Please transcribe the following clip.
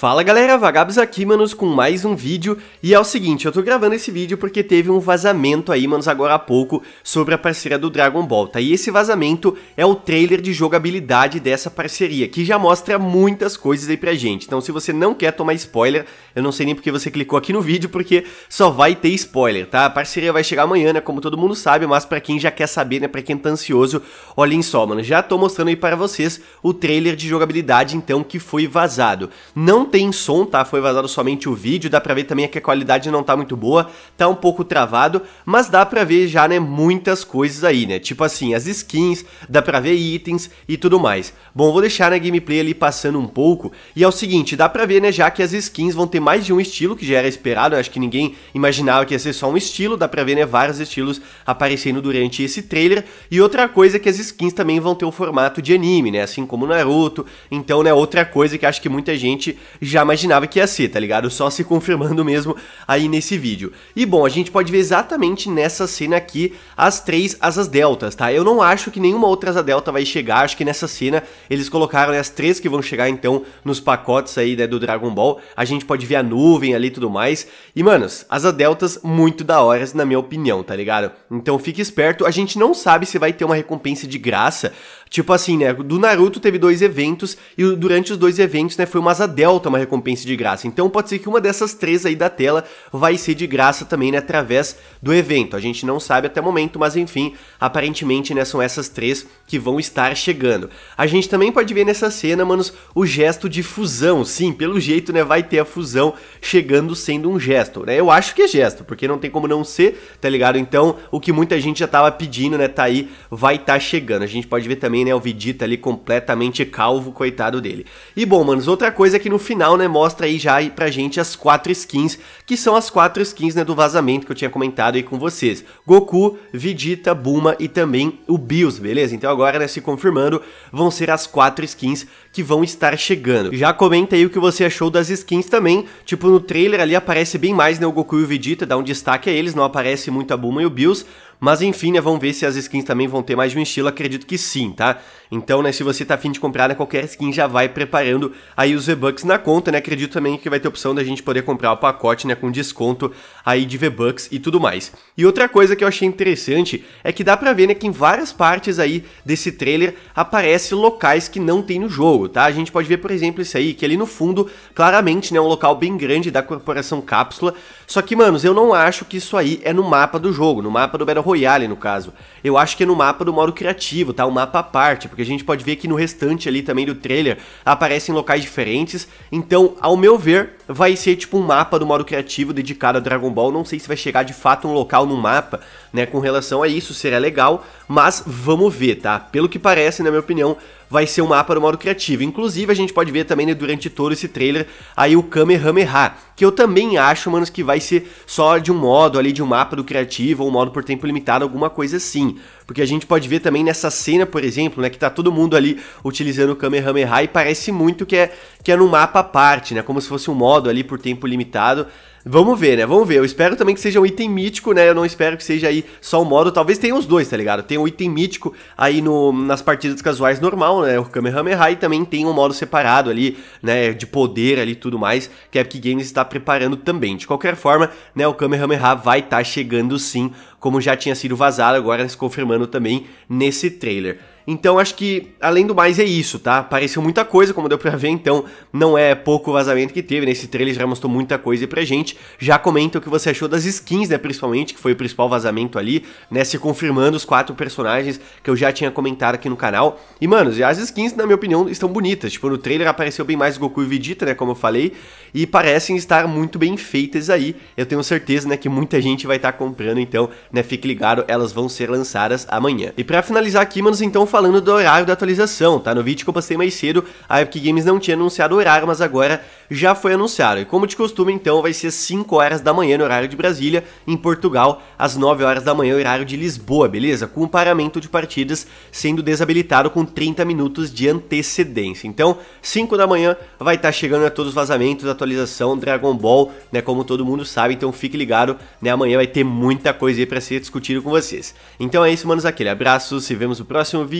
Fala galera, Vagabos aqui, manos, com mais um vídeo. E é o seguinte, eu tô gravando esse vídeo porque teve um vazamento aí, manos, agora há pouco, sobre a parceria do Dragon Ball, tá? E esse vazamento é o trailer de jogabilidade dessa parceria, que já mostra muitas coisas aí pra gente. Então se você não quer tomar spoiler, eu não sei nem porque você clicou aqui no vídeo, porque só vai ter spoiler, tá? A parceria vai chegar amanhã, né, como todo mundo sabe, mas pra quem já quer saber, né, pra quem tá ansioso, olhem só, mano, já tô mostrando aí para vocês o trailer de jogabilidade, então, que foi vazado. Não tem som, tá? Foi vazado somente o vídeo, dá pra ver também que a qualidade não tá muito boa, tá um pouco travado, mas dá pra ver já, né, muitas coisas aí, né? Tipo assim, as skins, dá pra ver itens e tudo mais. Bom, vou deixar na né, gameplay ali passando um pouco, e é o seguinte, dá pra ver, né, já que as skins vão ter mais de um estilo, que já era esperado, acho que ninguém imaginava que ia ser só um estilo, dá pra ver, né, vários estilos aparecendo durante esse trailer, e outra coisa é que as skins também vão ter o formato de anime, né, assim como Naruto, então, né, outra coisa que acho que muita gente já imaginava que ia ser, tá ligado? Só se confirmando mesmo aí nesse vídeo. E bom, a gente pode ver exatamente nessa cena aqui as três asas deltas, tá? Eu não acho que nenhuma outra asa delta vai chegar, acho que nessa cena eles colocaram né, as três que vão chegar então nos pacotes aí né, do Dragon Ball. A gente pode ver a nuvem ali e tudo mais. E manos, asas deltas muito da hora, na minha opinião, tá ligado? Então fique esperto, a gente não sabe se vai ter uma recompensa de graça. Tipo assim, né, do Naruto teve dois eventos e durante os dois eventos, né, foi uma asa delta uma recompensa de graça. Então pode ser que uma dessas três aí da tela vai ser de graça também, né, através do evento. A gente não sabe até o momento, mas enfim, aparentemente, né, são essas três que vão estar chegando. A gente também pode ver nessa cena, manos, o gesto de fusão. Sim, pelo jeito, né, vai ter a fusão chegando sendo um gesto, né? Eu acho que é gesto, porque não tem como não ser, tá ligado? Então, o que muita gente já tava pedindo, né, tá aí, vai estar tá chegando. A gente pode ver também, né, o Vegeta ali completamente calvo, coitado dele. E bom, manos, outra coisa é que no final final, né, mostra aí já pra gente as quatro skins, que são as quatro skins, né, do vazamento que eu tinha comentado aí com vocês. Goku, Vegeta, Bulma e também o Bills, beleza? Então agora, né, se confirmando, vão ser as quatro skins que vão estar chegando. Já comenta aí o que você achou das skins também, tipo, no trailer ali aparece bem mais, né, o Goku e o Vegeta, dá um destaque a eles, não aparece muito a Bulma e o Bills, mas enfim, né, vamos ver se as skins também vão ter mais de um estilo, acredito que sim, tá? Então, né, se você tá afim de comprar, né, qualquer skin já vai preparando aí os V-Bucks na conta, né? Acredito também que vai ter opção da gente poder comprar o pacote, né, com desconto aí de V-Bucks e tudo mais. E outra coisa que eu achei interessante é que dá pra ver, né, que em várias partes aí desse trailer aparece locais que não tem no jogo, tá? A gente pode ver, por exemplo, isso aí, que ali no fundo, claramente, né, é um local bem grande da Corporação Cápsula, só que, manos, eu não acho que isso aí é no mapa do jogo, no mapa do Battle Royale, no caso. Eu acho que é no mapa do modo criativo, tá? Um mapa à parte, porque a gente pode ver que no restante ali também do trailer aparecem locais diferentes. Então, ao meu ver, vai ser tipo um mapa do modo criativo dedicado a Dragon Ball. Não sei se vai chegar de fato um local no mapa, né? Com relação a isso, seria legal, mas vamos ver, tá? Pelo que parece, na minha opinião, vai ser um mapa do modo criativo. Inclusive, a gente pode ver também né, durante todo esse trailer aí o Kamehameha, que eu também acho, manos, que vai ser só de um modo ali, de um mapa do criativo, ou um modo por tempo limitado, alguma coisa assim. Porque a gente pode ver também nessa cena, por exemplo, né, que tá todo mundo ali utilizando o Kamehameha e parece muito que é, que é num mapa à parte, né, como se fosse um modo ali por tempo limitado, Vamos ver, né? Vamos ver. Eu espero também que seja um item mítico, né? Eu não espero que seja aí só um modo. Talvez tenha os dois, tá ligado? Tem um item mítico aí no, nas partidas casuais normal, né? O Kamehameha e também tem um modo separado ali, né? De poder ali e tudo mais, que a Epic Games está preparando também. De qualquer forma, né? O Kamehameha vai estar tá chegando sim, como já tinha sido vazado, agora se confirmando também nesse trailer. Então acho que, além do mais, é isso, tá? Pareceu muita coisa, como deu pra ver, então não é pouco vazamento que teve. Nesse né? trailer já mostrou muita coisa aí pra gente. Já comenta o que você achou das skins, né? Principalmente, que foi o principal vazamento ali, né? Se confirmando os quatro personagens que eu já tinha comentado aqui no canal. E, mano, as skins, na minha opinião, estão bonitas. Tipo, no trailer apareceu bem mais Goku e Vegeta, né? Como eu falei. E parecem estar muito bem feitas aí. Eu tenho certeza, né? Que muita gente vai estar tá comprando, então, né? Fique ligado, elas vão ser lançadas amanhã. E pra finalizar aqui, manos, então, falando falando do horário da atualização, tá? No vídeo que eu postei mais cedo, a Epic Games não tinha anunciado o horário, mas agora já foi anunciado. E como de costume, então, vai ser 5 horas da manhã no horário de Brasília, em Portugal, às 9 horas da manhã, horário de Lisboa, beleza? Com o paramento de partidas sendo desabilitado com 30 minutos de antecedência. Então, 5 da manhã vai estar tá chegando a né, todos os vazamentos, atualização, Dragon Ball, né? Como todo mundo sabe, então fique ligado, né? Amanhã vai ter muita coisa aí pra ser discutido com vocês. Então é isso, manos, aquele abraço, se vemos no próximo vídeo